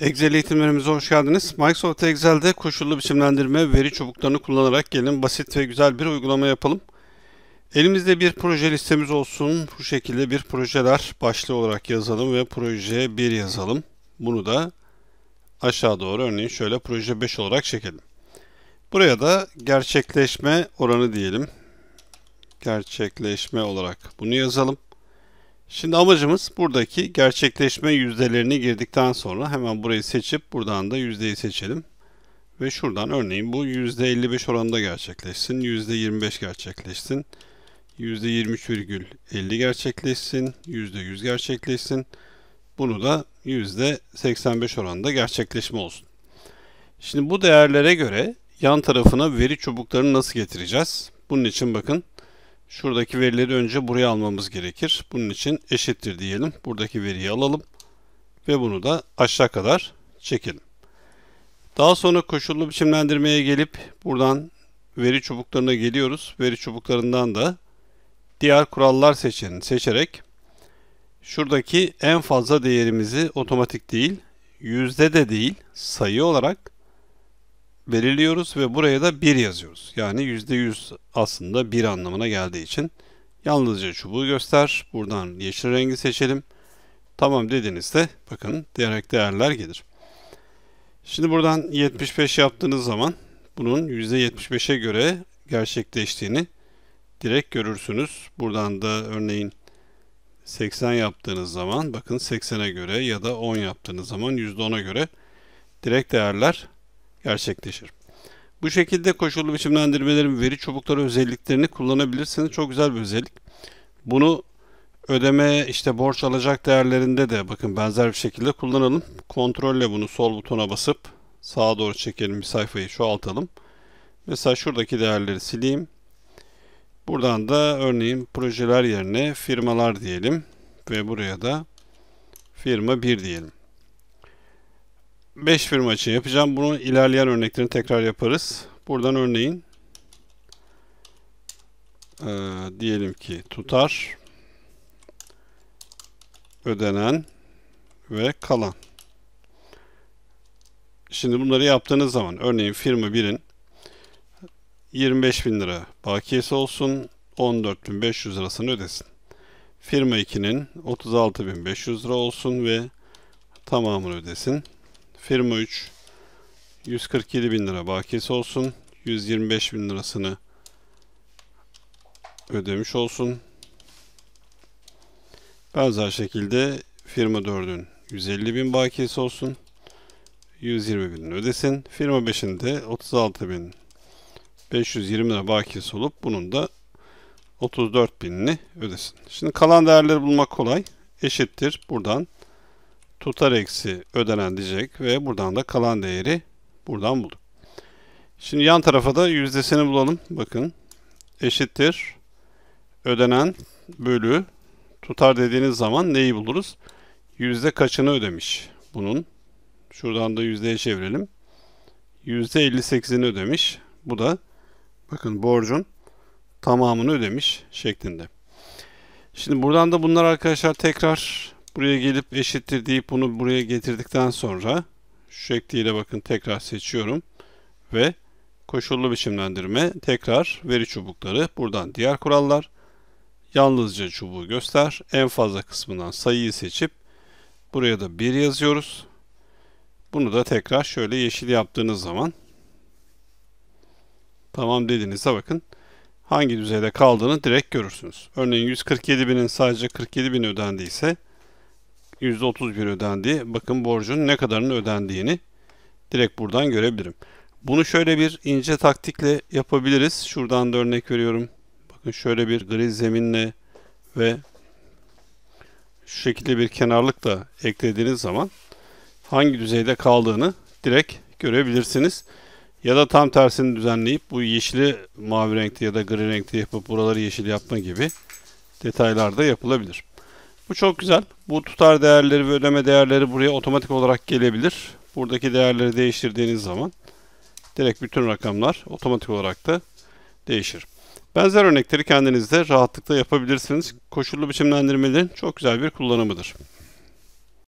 Excel eğitimlerimize hoş geldiniz. Microsoft Excel'de koşullu biçimlendirme veri çubuklarını kullanarak gelin basit ve güzel bir uygulama yapalım. Elimizde bir proje listemiz olsun. Bu şekilde bir projeler başlığı olarak yazalım ve proje 1 yazalım. Bunu da aşağı doğru örneğin şöyle proje 5 olarak çekelim. Buraya da gerçekleşme oranı diyelim. Gerçekleşme olarak bunu yazalım. Şimdi amacımız buradaki gerçekleşme yüzdelerini girdikten sonra hemen burayı seçip buradan da yüzdeyi seçelim. Ve şuradan örneğin bu %55 oranında gerçekleşsin, %25 gerçekleşsin, %23,50 gerçekleşsin, %100 gerçekleşsin. Bunu da %85 oranında gerçekleşme olsun. Şimdi bu değerlere göre yan tarafına veri çubuklarını nasıl getireceğiz? Bunun için bakın Şuradaki verileri önce buraya almamız gerekir. Bunun için eşittir diyelim. Buradaki veriyi alalım ve bunu da aşağı kadar çekelim. Daha sonra koşullu biçimlendirmeye gelip buradan veri çubuklarına geliyoruz. Veri çubuklarından da diğer kurallar seçenin seçerek şuradaki en fazla değerimizi otomatik değil, yüzde de değil sayı olarak belirliyoruz ve buraya da 1 yazıyoruz. Yani %100 aslında 1 anlamına geldiği için yalnızca çubuğu göster. Buradan yeşil rengi seçelim. Tamam dediğinizde bakın direkt değerler gelir. Şimdi buradan 75 yaptığınız zaman bunun %75'e göre gerçekleştiğini direkt görürsünüz. Buradan da örneğin 80 yaptığınız zaman bakın 80'e göre ya da 10 yaptığınız zaman %10'a göre direkt değerler gerçekleşir. Bu şekilde koşullu biçimlendirmelerin veri çubukları özelliklerini kullanabilirsiniz. Çok güzel bir özellik. Bunu ödeme işte borç alacak değerlerinde de bakın benzer bir şekilde kullanalım. Kontrolle bunu sol butona basıp sağa doğru çekelim bir sayfayı çoğaltalım. Mesela şuradaki değerleri sileyim. Buradan da örneğin projeler yerine firmalar diyelim ve buraya da firma 1 diyelim. 5 bir maçı yapacağım. Bunu ilerleyen örneklerini tekrar yaparız. Buradan örneğin e, diyelim ki tutar ödenen ve kalan. Şimdi bunları yaptığınız zaman örneğin firma 1'in 25 bin lira bakiyesi olsun 14.500 lirasını ödesin. Firma 2'nin 36.500 lira olsun ve tamamını ödesin firma 3 147 bin lira bakiyesi olsun. 125 bin lirasını ödemiş olsun. Benzer şekilde firma 4'ün 150 bin bakiyesi olsun. 120 bin ödesin. Firma 5'in de 36 bin 520 lira bakiyesi olup bunun da 34 binini ödesin. Şimdi kalan değerleri bulmak kolay. Eşittir buradan tutar eksi ödenen diyecek ve buradan da kalan değeri buradan bulduk. Şimdi yan tarafa da yüzdesini bulalım. Bakın eşittir ödenen bölü tutar dediğiniz zaman neyi buluruz? Yüzde kaçını ödemiş bunun? Şuradan da yüzdeye çevirelim. Yüzde 58'ini ödemiş. Bu da bakın borcun tamamını ödemiş şeklinde. Şimdi buradan da bunlar arkadaşlar tekrar Buraya gelip eşittir deyip bunu buraya getirdikten sonra şu şekliyle bakın tekrar seçiyorum ve koşullu biçimlendirme tekrar veri çubukları buradan diğer kurallar yalnızca çubuğu göster en fazla kısmından sayıyı seçip buraya da 1 yazıyoruz bunu da tekrar şöyle yeşil yaptığınız zaman tamam dediğinizde bakın hangi düzeyde kaldığını direkt görürsünüz. Örneğin 147 binin sadece 47 bin ödendiyse %31 ödendi. Bakın borcun ne kadarının ödendiğini direkt buradan görebilirim. Bunu şöyle bir ince taktikle yapabiliriz. Şuradan da örnek veriyorum. Bakın şöyle bir gri zeminle ve şu şekilde bir da eklediğiniz zaman hangi düzeyde kaldığını direkt görebilirsiniz. Ya da tam tersini düzenleyip bu yeşili mavi renkte ya da gri renkte yapıp buraları yeşil yapma gibi detaylar da yapılabilir. Bu çok güzel. Bu tutar değerleri ve ödeme değerleri buraya otomatik olarak gelebilir. Buradaki değerleri değiştirdiğiniz zaman direkt bütün rakamlar otomatik olarak da değişir. Benzer örnekleri kendiniz de rahatlıkla yapabilirsiniz. Koşullu biçimlendirmelerin çok güzel bir kullanımıdır.